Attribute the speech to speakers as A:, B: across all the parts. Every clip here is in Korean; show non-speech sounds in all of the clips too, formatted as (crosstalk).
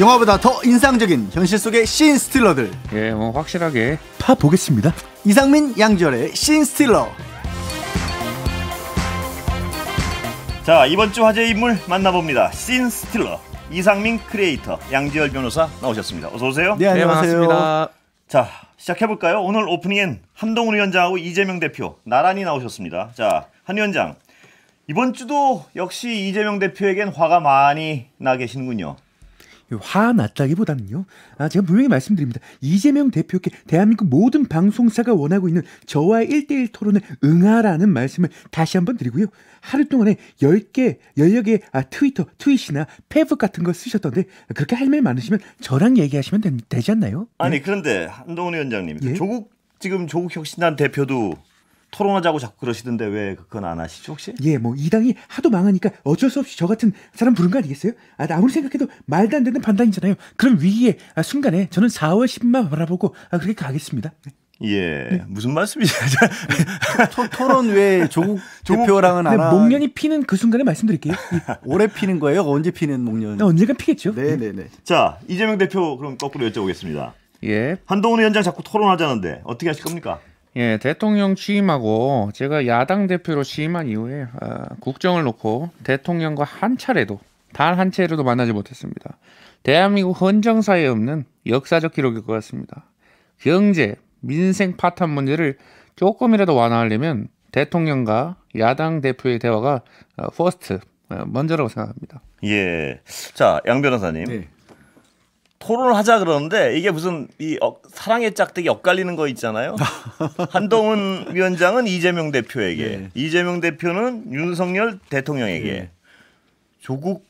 A: 영화보다 더 인상적인 현실 속의 신 스틸러들. 예, 뭐 확실하게 파 보겠습니다. 이상민 양지열의 신 스틸러.
B: 자, 이번 주 화제 인물 만나봅니다. 신 스틸러. 이상민 크리에이터, 양지열 변호사 나오셨습니다. 어서 오세요. 네, 네, 안녕하세요. 네, 반갑습니다. 자, 시작해 볼까요? 오늘 오프닝엔 한동훈 위원장하고 이재명 대표 나란히 나오셨습니다. 자, 한 위원장. 이번 주도 역시 이재명 대표에겐 화가 많이 나 계시는군요.
C: 화났다기보다는요. 아, 제가 분명히 말씀드립니다. 이재명 대표께 대한민국 모든 방송사가 원하고 있는 저와의 1대1 토론에 응하라는 말씀을 다시 한번 드리고요. 하루 동안에 10개, 16개 아, 트위터, 트윗이나 페북 같은 거 쓰셨던데 그렇게 할 말 많으시면 저랑 얘기하시면 되, 지 않나요?
B: 아니, 네. 그런데 한동훈 위원장님, 예? 조국 지금 조국 혁신단 대표도 토론하자고 자꾸 그러시던데 왜 그건 안 하시죠 혹시? 예, 뭐이
C: 당이 하도 망하니까 어쩔 수 없이 저 같은 사람 부른 거 아니겠어요? 아, 아무리 생각해도 말도 안 되는 판단이잖아요. 그럼 위기의 아, 순간에 저는 4월 10일만 바라보고 아, 그렇게 가겠습니다.
B: 예, 네.
A: 무슨 말씀이세요? (laughs) 토, 론왜
B: (laughs) 조국 대표랑은 안 네, 하... 목련이
A: 피는 그 순간에 말씀드릴게요. 예. (laughs) 올해 피는 거예요? 언제 피는 목련? 아, 언제가 피겠죠. 네, 네, 네.
B: 자, 이재명 대표 그럼 거꾸로 여쭤보겠습니다. 예. 한동훈 위원장 자꾸 토론하자는데 어떻게 하실 겁니까?
D: 예, 대통령 취임하고 제가 야당 대표로 취임한 이후에 어, 국정을 놓고 대통령과 한 차례도 단 한 차례도 만나지 못했습니다. 대한민국 헌정사에 없는 역사적 기록일 것 같습니다. 경제, 민생 파탄 문제를 조금이라도 완화하려면 대통령과 야당 대표의 대화가 어, 아, 퍼스트 아, 먼저라고 생각합니다.
B: 예. 자, 양 변호사님. 네. 토론을 하자 그러는데 이게 무슨 이 어, 사랑의 짝대기 엇갈리는 거 있잖아요. (laughs) 한동훈 위원장은 이재명 대표에게, 네. 이재명 대표는 윤석열 대통령에게, 네. 조국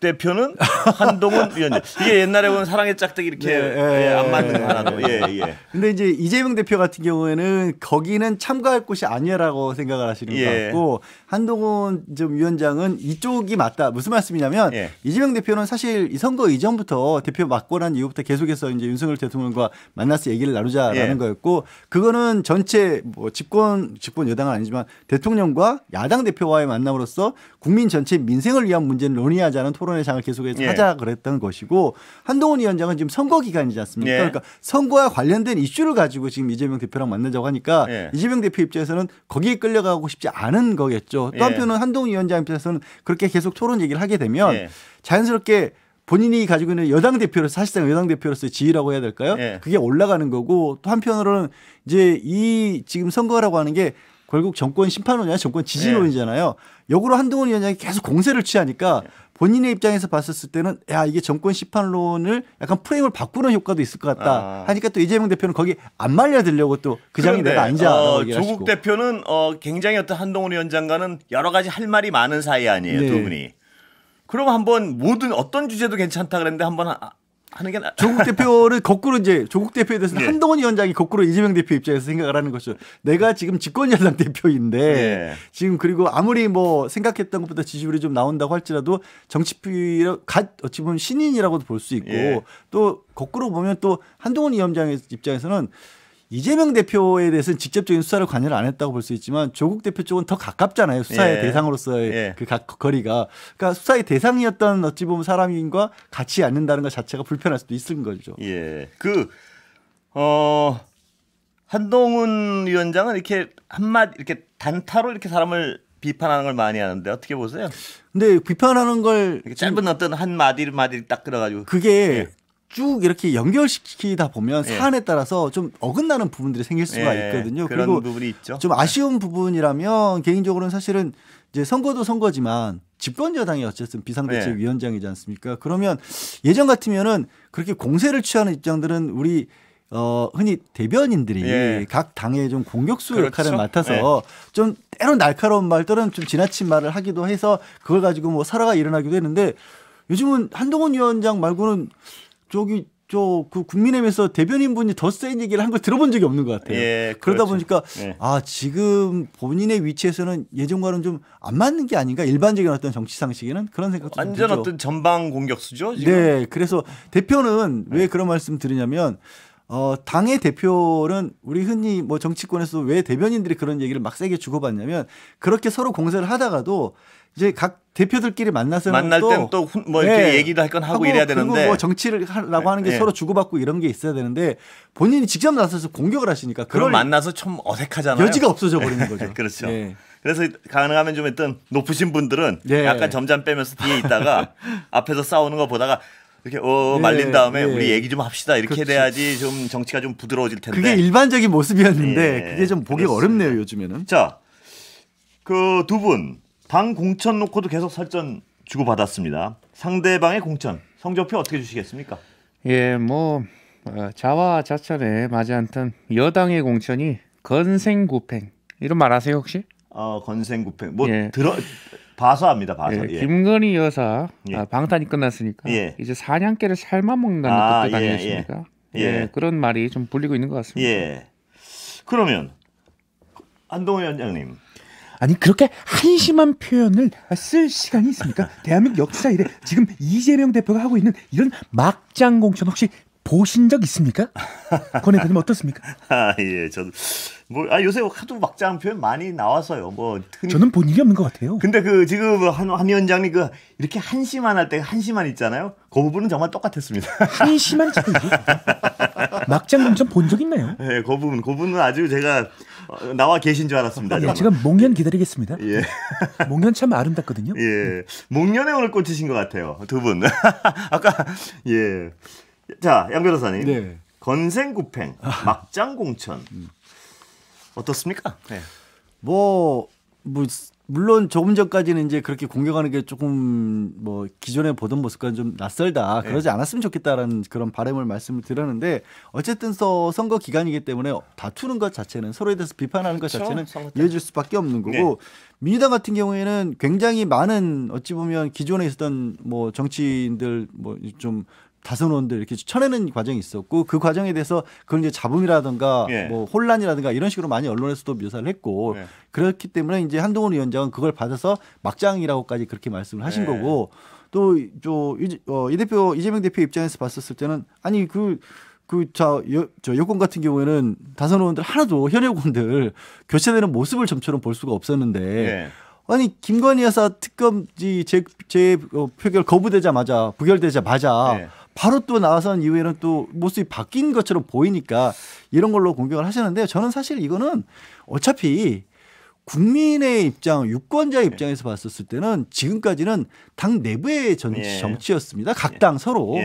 B: 대표는 한동훈 위원장. 이게 옛날에 본 사랑의 짝대기 이렇게 네, 예, 예, 안 예, 맞는 거 예. 하나도. 예, 예.
A: 근데 이제 이재명 대표 같은 경우에는 거기는 참가할 곳이 아니라고 생각을 하시는 예. 것 같고 한동훈 좀 위원장은 이쪽이 맞다. 무슨 말씀이냐면 예. 이재명 대표는 사실 이 선거 이전부터 대표 맡고 난 이후부터 계속해서 이제 윤석열 대통령과 만나서 얘기를 나누자라는 예. 거였고 그거는 전체 뭐 집권 집권 여당은 아니지만 대통령과 야당 대표와의 만남으로써 국민 전체 민생을 위한 문제를 논의하자는 토론 토론의 장을 계속해서 예. 하자 그랬던 것이고 한동훈 위원장은 지금 선거 기간이지 않습니까? 예. 그러니까 선거와 관련된 이슈를 가지고 지금 이재명 대표랑 만나자고 하니까 예. 이재명 대표 입장에서는 거기에 끌려가고 싶지 않은 거겠죠. 또 예. 한편은 한동훈 위원장 입장에서는 그렇게 계속 토론 얘기를 하게 되면 예. 자연스럽게 본인이 가지고 있는 여당 대표로 사실상 여당 대표로서의 지위라고 해야 될까요? 예. 그게 올라가는 거고 또 한편으로는 이제 이 지금 선거라고 하는 게 결국 정권 심판론이냐 정권 지지론이잖아요. 역으로 한동훈 위원장이 계속 공세를 취하니까 본인의 입장에서 봤었을 때는 야 이게 정권 심판론을 약간 프레임을 바꾸는 효과도 있을 것 같다 아. 하니까 또 이재명 대표는 거기 안 말려들려고 또 그 장이 내가 앉아 어, 조국 하시
B: 대표는 어, 굉장히 어떤 한동훈 위원장과는 여러 가지 할 말이 많은 사이 아니에요 네. 두 분이 그럼 한번 모든 어떤 주제도 괜찮다 그랬는데 한번
A: 하는 게 나... 조국 대표를 거꾸로 이제 조국 대표에 대해서 네. 한동훈 위원장이 거꾸로 이재명 대표 입장에서 생각을 하는 것이죠. 내가 지금 집권연당 대표인데 네. 지금 그리고 아무리 뭐 생각했던 것보다 지지율이 좀 나온다고 할지라도 정치피갓 어찌 보면 신인이라고도 볼 수 있고 네. 또 거꾸로 보면 또 한동훈 위원장 의 입장에서는 이재명 대표에 대해서는 직접적인 수사를 관여를 안 했다고 볼 수 있지만 조국 대표 쪽은 더 가깝잖아요. 수사의 예. 대상으로서의 예. 그 거리가. 그러니까 수사의 대상이었던 어찌 보면 사람인과 같이 앉는다는 것 자체가 불편할 수도 있을 거죠. 예. 그, 어,
B: 한동훈 위원장은 이렇게 한마디, 이렇게 단타로 이렇게 사람을 비판하는 걸 많이 하는데 어떻게 보세요? 근데 비판하는 걸 짧은 어떤 한 마디 를 마디 딱 들어가지고
A: 그게 예. 쭉 이렇게 연결시키다 보면 예. 사안에 따라서 좀 어긋나는 부분들이 생길 수가 예, 있거든요. 그리고 좀 아쉬운 부분이라면 개인적으로는 사실은 이제 선거도 선거지만 집권 여당이 어쨌든 비상대책위원장이지 예. 않습니까? 그러면 예전 같으면은 그렇게 공세를 취하는 입장들은 우리 어, 흔히 대변인들이 예. 각 당의 좀 공격수 그렇죠? 역할을 맡아서 예. 좀 때론 날카로운 말, 때론 좀 지나친 말을 하기도 해서 그걸 가지고 뭐 살아가 일어나기도 했는데 요즘은 한동훈 위원장 말고는 저기 저 그 국민의힘에서 대변인 분이 더 센 얘기를 한 걸 들어본 적이 없는 것 같아요. 예, 그러다 그렇죠. 보니까 예. 아 지금 본인의 위치에서는 예전과는 좀 안 맞는 게 아닌가 일반적인 어떤 정치 상식에는 그런 생각도 완전 들죠. 어떤
B: 전방 공격수죠. 지금? 네,
A: 그래서 대표는 왜 네. 그런 말씀 드리냐면. 어, 당의 대표는 우리 흔히 뭐 정치권에서 왜 대변인들이 그런 얘기를 막 세게 주고받냐면 그렇게 서로 공세를 하다가도 이제 각 대표들끼리 만나서 만날 땐 또뭐 네. 이렇게 예. 얘기도 할건 하고, 하고, 이래야 되는데 뭐 정치를 하라고 네. 하는 게 네. 서로 주고받고 이런 게 있어야 되는데 본인이 직접 나서서 공격을 하시니까 그럼 만나서
B: 좀 어색하잖아요. 여지가 없어져 버리는 (laughs) 거죠. 그렇죠. 네.
A: 그래서 가능하면 좀 했던 높으신
B: 분들은 네. 약간 점잔 빼면서 뒤에 있다가 (laughs) 앞에서 싸우는 거 보다가 이렇게 어 네. 말린 다음에 우리 얘기 좀 합시다 이렇게 그렇 돼야지 좀 정치가 좀 부드러워질 텐데 그게 일반적인 모습이었는데 그게 좀 보기 어렵네요 요즘에는 자그 두 분. 당 공천 놓고도 계속 설전 주고받았습니다. 상대방의 공천 성적표 어떻게 주시겠습니까?
D: 예, 뭐 어, 자화자찬에 맞지 않던 여당의 공천이 건생구팽 이런 말 아세요 혹시? 어, 건생구팽 뭐 예. 들어
B: 봐서 합니다. 봐서. 예, 예.
D: 김건희 여사 예. 아, 방탄이 끝났으니까 예. 이제 사냥개를 삶아 먹는다는 아, 도 아니겠습니까? 예, 예, 그런 말이 좀 불리고 있는 것 같습니다. 예.
B: 그러면 한동훈 장님
C: 아니 그렇게 한심한 표현을 쓸 시간이 있습니까? 대한민국 역사 이래 지금 이재명 대표가 하고 있는 이런 막장 공천 혹시 보신 적 있습니까? 권해 님 어떻습니까?
B: (laughs) 아 예, 저도 뭐 아, 요새 하도 막장 표현 많이 나와서요. 뭐 흔히, 저는 본 일이 없는 것 같아요. 근데 그 지금 한, 한 위원장님 그 이렇게 한심한 할 때 한심한 있잖아요. 그 부분은 정말 똑같았습니다. (laughs) 한심한 차이지. 막장 공천 본 적 있나요? 네, 그 부분, 그 부분은 아주 제가 나와 계신 줄 알았습니다. 예, 지금
C: 목련 기다리겠습니다.
B: 예. 목련 (laughs) 참 아름답거든요. 예. 목련에 오늘 꽂히신 것 같아요. 두 분. (laughs) 아까 예. 자, 양 변호사님. 네. 건생구팽, 아. 막장공천. 음.
A: 어떻습니까? 네. 뭐뭐 물론 조금 전까지는 이제 그렇게 공격하는 게 조금 뭐 기존에 보던 모습과는 좀 낯설다 네. 그러지 않았으면 좋겠다라는 그런 바람을 말씀을 드렸는데 어쨌든 서 선거 기간이기 때문에 다투는 것 자체는 서로에 대해서 비판하는 것 자체는 이어질 수밖에 없는 거고 네. 민주당 같은 경우에는 굉장히 많은 어찌 보면 기존에 있었던 뭐 정치인들 뭐좀 다선원들 이렇게 쳐내는 과정이 있었고 그 과정에 대해서 그런 이제 잡음이라든가 예. 뭐 혼란이라든가 이런 식으로 많이 언론에서도 묘사를 했고 예. 그렇기 때문에 이제 한동훈 위원장은 그걸 받아서 막장이라고까지 그렇게 말씀을 하신 예. 거고 또저이 어, 이 대표 이재명 대표 입장에서 봤었을 때는 아니 그 그 저 여권 같은 경우에는 다선 의원들 하나도 현역 의원들 교체되는 모습을 점처럼 볼 수가 없었는데 예. 아니 김건희 여사 특검지 제, 제 어, 표결 거부되자마자 부결되자마자 예. 바로 또 나와선 이후에는 또 모습이 바뀐 것처럼 보이니까 이런 걸로 공격을 하셨는데 저는 사실 이거는 어차피 국민의 입장, 유권자 예. 입장에서 봤었을 때는 지금까지는 당 내부의 예. 정치, 였습니다 예. 각당 서로.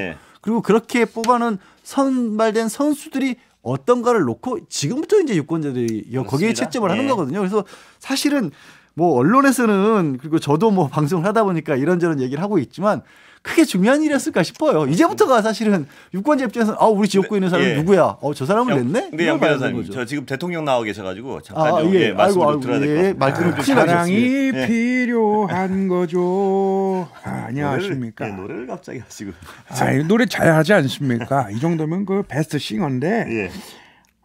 A: 그리고 그렇게 뽑아는 선발된 선수들이 어떤가를 놓고 지금부터 이제 유권자들이 그렇습니다. 거기에 채점을 하는 거거든요. 그래서 사실은 뭐 언론에서는 그리고 저도 뭐 (laughs) 방송을 하다 보니까 이런저런 얘기를 하고 있지만 크게 중요한 일이었을까 싶어요. 이제부터가 사실은 유권자 입장에서는 아 우리 지역구에 있는 사람이 네, 예. 누구야? 어 저 사람은 양, 냈네. 근양 변호사님
B: 저 지금 대통령 나와 계셔가지고 아, 잠깐 아, 예. 예. 말씀 좀 들어야 될것 예, 같아요. 말씀을 아, 사랑이 예. 필요한
C: (laughs) 거죠. 아, 안녕하십니까? 노래를, 예, 노래를 갑자기 하시고. 아 노래 잘하지 않습니까? 이 정도면 그 베스트 싱어인데. 예.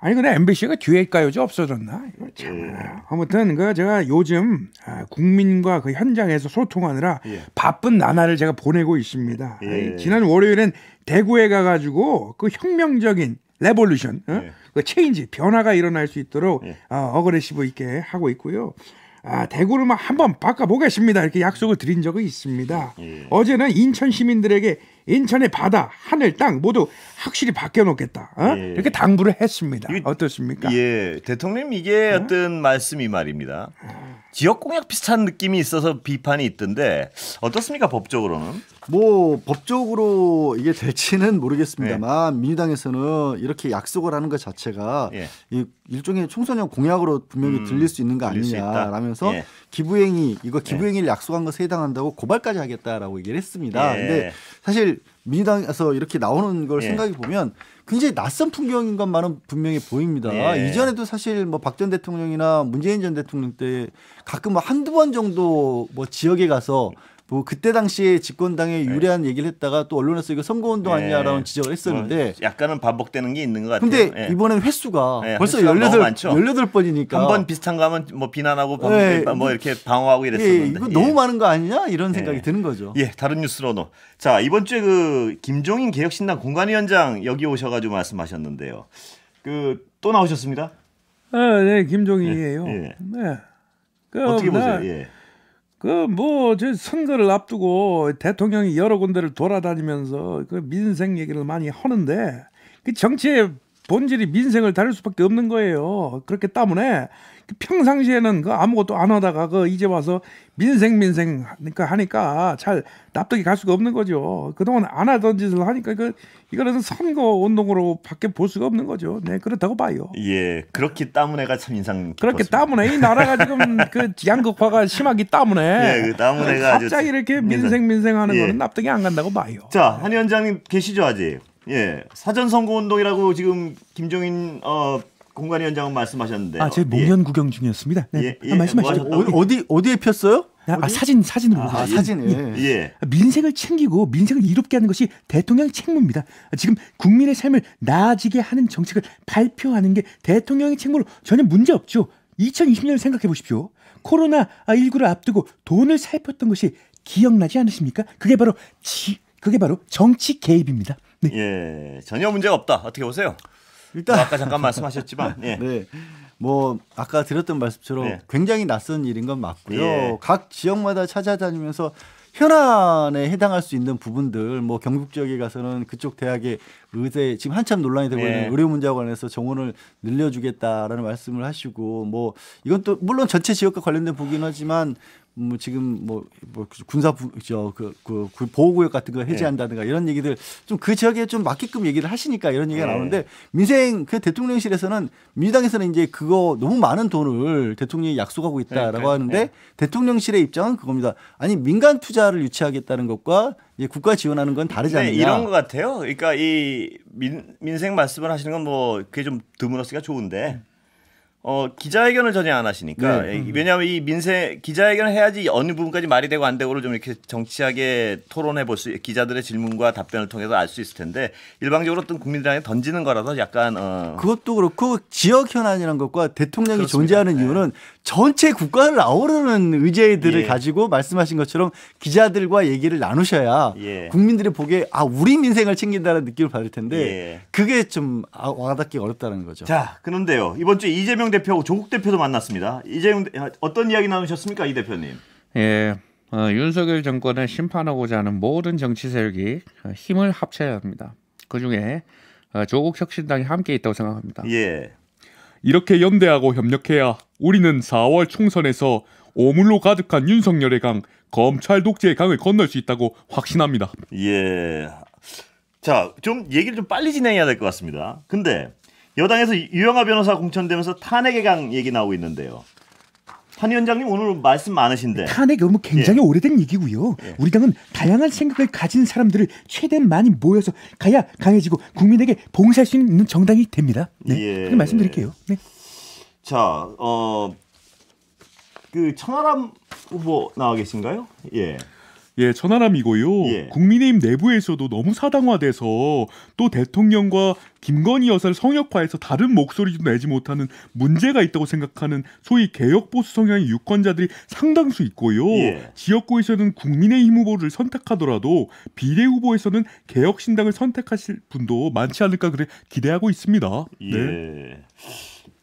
C: 아니 근데 MBC가 뒤에 가요제 없어졌나? 참. 예. 아무튼 그 제가 요즘 아, 국민과 그 현장에서 소통하느라 예. 바쁜 나날을 제가 보내고 있습니다. 예. 지난 월요일엔 대구에 가가지고 그 혁명적인 레볼루션, 어? 예. 그 체인지 변화가 일어날 수 있도록 예. 어, 어그레시브 있게 하고 있고요. 아, 대구를 한번 바꿔보겠습니다. 이렇게 약속을 드린 적이 있습니다. 어제는 인천 시민들에게 인천의 바다, 하늘,
B: 땅 모두 확실히 바뀌어놓겠다. 어? 예. 이렇게 당부를 했습니다. 어떻습니까? 예, 대통령 이게 어? 어떤 말씀이 말입니다. 지역 공약 비슷한 느낌이 있어서 비판이 있던데 어떻습니까 법적으로는?
A: 뭐 법적으로 이게 될지는 모르겠습니다만 네. 민주당에서는 이렇게 약속을 하는 것 자체가 예. 이 일종의 총선용 공약으로 분명히 음, 들릴 수 있는 거 아니냐라면서 예. 기부행위 이거 예. 기부행위를 약속한 것에 해당한다고 고발까지 하겠다라고 얘기를 했습니다. 예. 근데 사실 민주당에서 이렇게 나오는 걸 예. 생각해 보면 굉장히 낯선 풍경인 것만은 분명히 보입니다. 예. 이전에도 사실 뭐박 전 대통령이나 문재인 전 대통령 때 가끔 뭐 한두 번 정도 뭐 지역에 가서 뭐 그때 당시에 집권당에 네. 유리한 네. 얘기를 했다가 또 언론에서 이거 선거운동 네. 아니냐라는 지적을 뭐 했었는데
B: 약간은 반복되는 게 있는 것 같아요. 근데 네.
A: 이번엔 횟수가 네, 벌써 횟수가 18, 18번이니까 한 번
B: 비슷한 거 하면 뭐 비난하고 방, 뭐 이렇게 방어하고 이랬었는데 예, 이거 너무 예. 많은 거 아니냐 이런 예. 생각이 드는 거죠. 예, 다른 뉴스로도 자 이번 주에 그 김종인 개혁신당 공관위원장 여기 오셔가지고 말씀하셨는데요. 그 또 나오셨습니다.
C: 아, 네, 김종인이에요. 예, 네.
B: 그 어떻게 보세요? 예.
C: 그뭐저 선거를 앞두고 대통령이 여러 군데를 돌아다니면서 그 민생 얘기를 많이 하는데 그 정치에 본질이 민생을 다룰 수밖에 없는 거예요. 그렇기 때문에 평상시에는 그 아무것도 안 하다가 그 이제 와서 민생 민생 하니까 하니까 잘 납득이 갈 수가 없는 거죠. 그동안 안 하던 짓을 하니까 그 이거는 선거 운동으로밖에 볼 수가 없는 거죠. 네 그렇다고 봐요. 예 그렇기
B: 때문에가 참 인상
C: 깊었습니 그렇기 때문에 이 나라가 지금 그 양극화가 심하기 때문에 예, 그 때문에가 갑자기 이렇게 민생 민생 하는 예. 거는 납득이 안 간다고 봐요.
B: 자한 위원장님 계시죠 아직. 예, 사전 선거 운동이라고 지금 김종인 어, 공관위원장은
A: 말씀하셨는데.
C: 아, 제 어, 목련 예. 구경 중이었습니다. 네. 예, 예. 아, 말씀하시죠. 뭐,
A: 어, 디 어디에 폈어요? 아, 어 사진 사진으로. 아, 아 예. 사진에. 예. 예.
C: 민생을 챙기고 민생을 이롭게 하는 것이 대통령 책무입니다. 지금 국민의 삶을 나아지게 하는 정책을 발표하는 게 대통령의 책무로 전혀 문제 없죠. 2020년을 생각해 보십시오. 코로나 19를 앞두고 돈을 살폈던 것이 기억나지 않으십니까? 그게 바로 지, 그게 바로 정치 개입입니다.
A: 네. 예, 전혀 문제가 없다. 어떻게 보세요? 일단 뭐 아까 잠깐 말씀하셨지만 예. (laughs) 네. 뭐 아까 드렸던 말씀처럼 예. 굉장히 낯선 일인 건 맞고요. 예. 각 지역마다 찾아다니면서 현안에 해당할 수 있는 부분들 뭐 경북 지역에 가서는 그쪽 대학의 의대 지금 한참 논란이 되고 예. 있는 예. 의료 문제와 관련해서 정원을 늘려주겠다라는 말씀을 하시고 뭐 이건 또 물론 전체 지역과 관련된 부긴 하지만 뭐 지금 뭐, 뭐 그 군사 저그 그, 그 보호구역 같은 거 해제한다든가 네. 이런 얘기들 좀 그 지역에 좀 맞게끔 얘기를 하시니까 이런 얘기가 네. 나오는데 민생 그 대통령실에서는 민주당에서는 이제 그거 너무 많은 돈을 대통령이 약속하고 있다라고 그 하는데 네. 대통령실의 입장은 그겁니다. 아니 민간 투자를 유치하겠다는 것과 예, 국가 지원하는 건다르잖아요냐 네, 이런 것
B: 같아요. 그러니까 이 민, 민생 말씀을 하시는 건 뭐 그게 좀 드물었으니까 좋은데 어, 기자회견을 전혀 안 하시니까 네. 예, 음. 왜냐하면 이 민생 기자회견을 해야지 어느 부분까지 말이 되고 안 되고를 좀 이렇게 정치하게 토론해 볼 수 기자들의 질문과 답변을 통해서 알 수 있을 텐데 일방적으로 어떤 국민들한테 던지는 거라서 약간 어...
A: 그것도 그렇고 지역 현안이라는 것과 대통령이 그렇습니다. 존재하는 네. 이유는 전체 국가를 아우르는 의제들을 예. 가지고 말씀하신 것처럼 기자들과 얘기를 나누셔야 예. 국민들이 보기에 아 우리 민생을 챙긴다는 느낌을 받을 텐데 예. 그게 좀 아, 와닿기 어렵다는 거죠. 자 그런데요
B: 이번 주 이재명 대표하고 조국 대표도 만났습니다. 이재용 어떤 이야기 나누셨습니까, 이 대표님?
D: 예, 어, 윤석열 정권을 심판하고자 하는 모든 정치 세력이 힘을 합쳐야 합니다.
E: 그 중에 어, 조국 혁신당이 함께 있다고 생각합니다. 예. 이렇게 연대하고 협력해야 우리는 4월 총선에서 오물로 가득한 윤석열의 강,
B: 검찰 독재의 강을 건널 수 있다고 확신합니다. 예. 자, 좀 얘기를 좀 빨리 진행해야 될 것 같습니다. 근데 여당에서 유영아 변호사 공천되면서 탄핵의 강 얘기 나오고 있는데요. 한 위원장님 오늘 말씀 많으신데
C: 탄핵 의무 굉장히 예. 오래된 얘기고요. 예. 우리 당은 다양한 생각을 가진 사람들을 최대한 많이 모여서 가야 강해지고 국민에게 봉사할 수 있는 정당이 됩니다.
B: 네, 예. 그 말씀드릴게요. 네. 자, 어, 그 천하람 후보 나와 계신가요? 예.
E: 예, 천하람이고요. 예. 국민의힘 내부에서도 너무 사당화돼서 또 대통령과 김건희 여사를 성역화해서 다른 목소리도 내지 못하는 문제가 있다고 생각하는 소위 개혁보수 성향의 유권자들이 상당수 있고요. 예. 지역구에서는 국민의힘 후보를 선택하더라도 비례 후보에서는 개혁신당을 선택하실 분도 많지 않을까 그래 기대하고 있습니다. 예.
A: 네.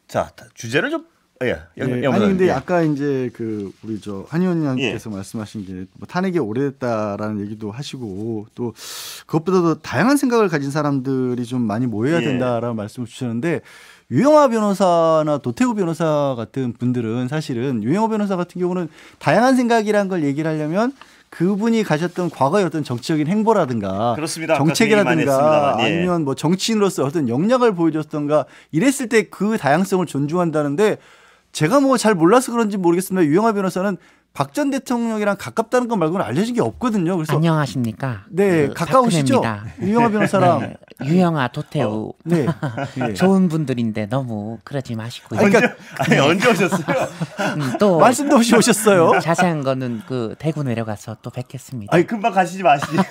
A: 자, 주제를 좀 예. 예. 예. 영, 아니 근데 예. 아까 이제 그 우리 저 한의원님께서 예. 말씀하신 게 뭐 탄핵이 오래됐다라는 얘기도 하시고 또 그것보다도 다양한 생각을 가진 사람들이 좀 많이 모여야 예. 된다라는 말씀을 주셨는데 유영아 변호사나 도태우 변호사 같은 분들은 사실은 유영아 변호사 같은 경우는 다양한 생각이란 걸 얘기를 하려면 그분이 가셨던 과거의 어떤 정치적인 행보라든가 그렇습니다. 정책이라든가 예. 아니면 뭐 정치인으로서 어떤 역량을 보여줬던가 이랬을 때 그 다양성을 존중한다는데 제가 뭐 잘 몰라서 그런지 모르겠습니다. 유영하 변호사는 박 전 대통령이랑 가깝다는 것 말고는 알려진 게 없거든요. 그래서
D: 안녕하십니까?
A: 네, 그 가까우시죠? 유영하 변호사랑
D: 네, 유영하 도태우. 어, 네. (laughs) 좋은 분들인데 너무 그러지 마시고요. 아니, 그러니까 아니, 언제 오셨어요? (laughs)
B: 음, 또 말씀도 없이 오셨어요. 음, 자세한
D: 거는 그 대구 내려가서 또 뵙겠습니다. 아니,
B: 금방 가시지 마시지. (laughs) 네.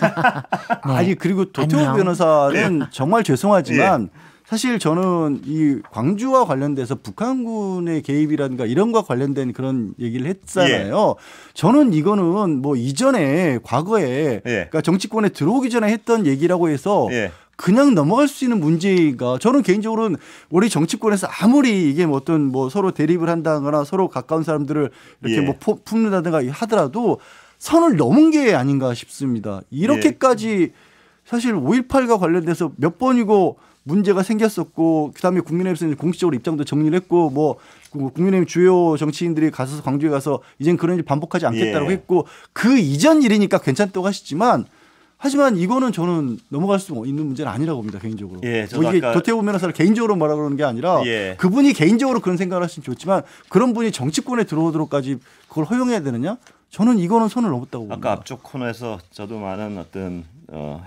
A: 아니, 그리고 도태우 안녕. 변호사는 네. 정말 죄송하지만 예. 사실 저는 이 광주와 관련돼서 북한군의 개입이라든가 이런 거 관련된 그런 얘기를 했잖아요. 예. 저는 이거는 뭐 이전에 과거에 예. 그러니까 정치권에 들어오기 전에 했던 얘기라고 해서 예. 그냥 넘어갈 수 있는 문제가 저는 개인적으로는 우리 정치권에서 아무리 이게 뭐 어떤 뭐 서로 대립을 한다거나 서로 가까운 사람들을 이렇게 예. 뭐 포, 품는다든가 하더라도 선을 넘은 게 아닌가 싶습니다. 이렇게까지 예. 사실 5.18과 관련돼서 몇 번이고 문제가 생겼었고 그다음에 국민의힘에서 공식적으로 입장도 정리를 했고 뭐 국민의힘 주요 정치인들이 가서 광주에 가서 이젠 그런 일 반복하지 않겠다고 예. 했고 그 이전 일이니까 괜찮다고 하시지만 하지만 이거는 저는 넘어갈 수 있는 문제는 아니라고 봅니다 개인적으로. 예, 뭐 이게 도태우 변호사를 개인적으로 뭐라 그러는 게 아니라 예. 그분이 개인적으로 그런 생각을 하시면 좋지만 그런 분이 정치권에 들어오도록까지 그걸 허용해야 되느냐? 저는 이거는 선을 넘었다고
B: 봅니다. 아까 앞쪽 코너에서 저도 많은 어떤 어,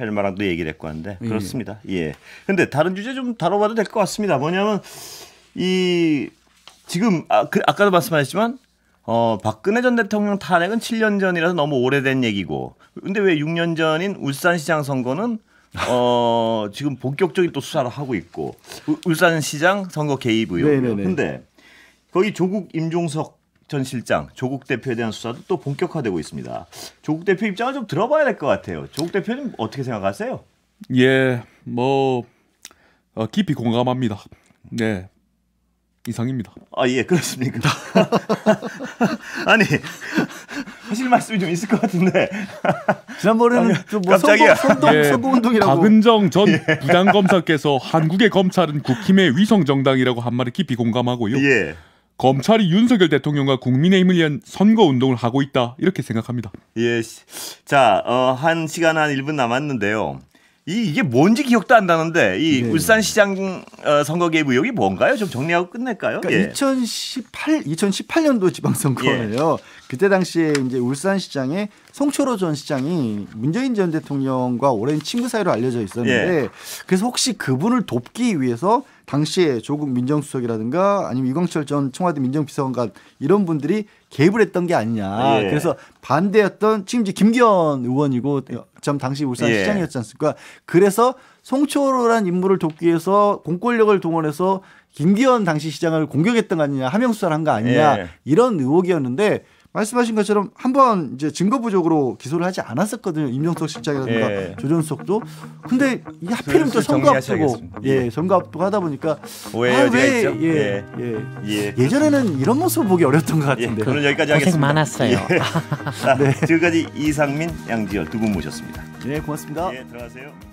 B: 헬마랑도 얘기를 했고 한데 예. 그렇습니다. 예. 근데 다른 주제 좀 다뤄봐도 될 것 같습니다. 뭐냐면 이 지금 아, 그, 아까도 말씀하셨지만 어, 박근혜 전 대통령 탄핵은 7년 전이라서 너무 오래된 얘기고 근데 왜 6년 전인 울산시장 선거는 어, (laughs) 지금 본격적인 또 수사를 하고 있고 울산시장 선거 개입 의혹. 네네네. 근데 거기 조국 임종석 전 실장 조국 대표에 대한 수사도 또 본격화되고 있습니다. 조국 대표 입장을 좀 들어봐야 될 것 같아요. 조국 대표님 어떻게 생각하세요?
E: 예, 뭐 어, 깊이 공감합니다. 네,
B: 이상입니다. 아, 예, 그렇습니까? (laughs) 아니, 하실 말씀이 좀 있을 것 같은데. 지난번에는 좀뭐 갑자기 선동, 운동이라고 박은정
E: 전 예. 부장검사께서 한국의 검찰은 국힘의 위성정당이라고 한 말에 깊이 공감하고요. 예. 검찰이 윤석열 대통령과 국민의힘을 위한 선거 운동을 하고 있다 이렇게
B: 생각합니다. 예, 자, 어, 한 시간 한 1분 남았는데요. 이, 이게 뭔지 기억도 안 나는데 이 네. 울산시장 어, 선거 개입 의혹이 뭔가요? 좀 정리하고 끝낼까요? 그러니까 예.
A: 2018 2018년도 지방선거예요. 예. 그때 당시에 이제 울산시장에 송초로 전 시장이 문재인 전 대통령과 오랜 친구 사이로 알려져 있었는데 예. 그래서 혹시 그분을 돕기 위해서 당시에 조국 민정수석이라든가 아니면 이광철 전 청와대 민정비서관과 이런 분들이 개입을 했던 게 아니냐. 아, 예. 그래서 반대였던 지금 이제 김기현 의원이고 예. 참 당시 울산시장이었지 예. 않습니까? 그래서 송초로란 인물을 돕기 위해서 공권력을 동원해서 김기현 당시 시장을 공격했던 거 아니냐, 하명 수사를 한 거 아니냐 예. 이런 의혹이었는데 말씀하신 것처럼 한번 이제 증거 부족으로 기소를 하지 않았었거든요. 임영석 실장이라든가 예. 조준석도. 근데 이하필이또 선거 앞두고 예, 예, 선거 앞두고 하다 보니까 오해 아, 왜 있죠? 예, 예. 예. 예. 전에는 이런 모습 보기 어려던것 예, 같은데. 오늘 여기까지 하겠습니다. 많았어요. 예. (laughs) 네. 지금까지
B: 이상민, 양지열 두 분 모셨습니다. 예, 고맙습니다.
A: 예, 들어가세요.